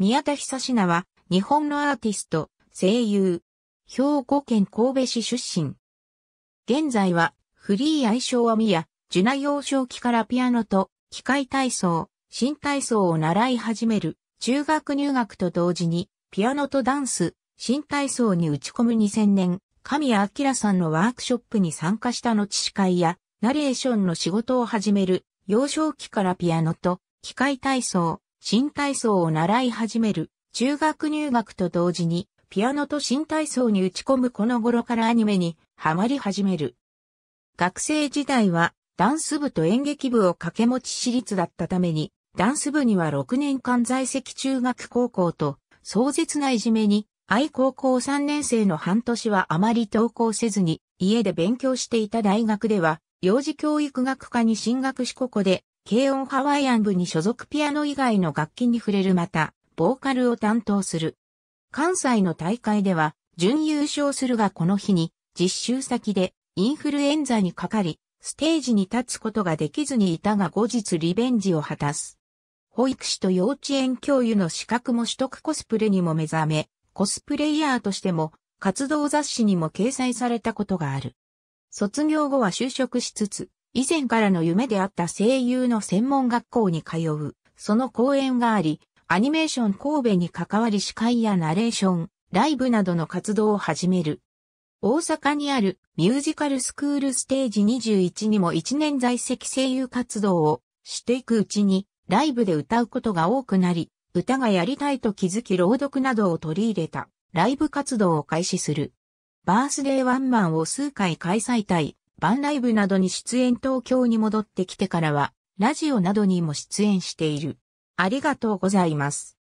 宮田久志は、日本のアーティスト、声優、兵庫県神戸市出身。現在は、フリー愛称は宮、ジュナ幼少期からピアノと、機械体操、新体操を習い始める、中学入学と同時に、ピアノとダンス、新体操に打ち込む2000年、神谷明さんのワークショップに参加した後司会や、ナレーションの仕事を始める、幼少期からピアノと、機械体操、新体操を習い始める、中学入学と同時に、ピアノと新体操に打ち込むこの頃からアニメにハマり始める。学生時代はダンス部と演劇部を掛け持ち私立だったために、ダンス部には6年間在籍中学高校と壮絶ないじめに、愛高校3年生の半年はあまり登校せずに、家で勉強していた大学では、幼児教育学科に進学しここで、軽音ハワイアン部に所属ピアノ以外の楽器に触れるまた、ボーカルを担当する。関西の大会では、準優勝するがこの日に、実習先でインフルエンザにかかり、ステージに立つことができずにいたが後日リベンジを果たす。保育士と幼稚園教諭の資格も取得コスプレにも目覚め、コスプレイヤーとしても活動雑誌にも掲載されたことがある。卒業後は就職しつつ、以前からの夢であった声優の専門学校に通う、その講演があり、アニメーション神戸に関わり司会やナレーション、ライブなどの活動を始める。大阪にあるミュージカルスクールステージ21にも1年在籍声優活動をしていくうちにライブで歌うことが多くなり、歌がやりたいと気づき朗読などを取り入れたライブ活動を開始する。バースデーワンマンを数回開催対バンライブなどに出演東京に戻ってきてからは、ラジオなどにも出演している。ありがとうございます。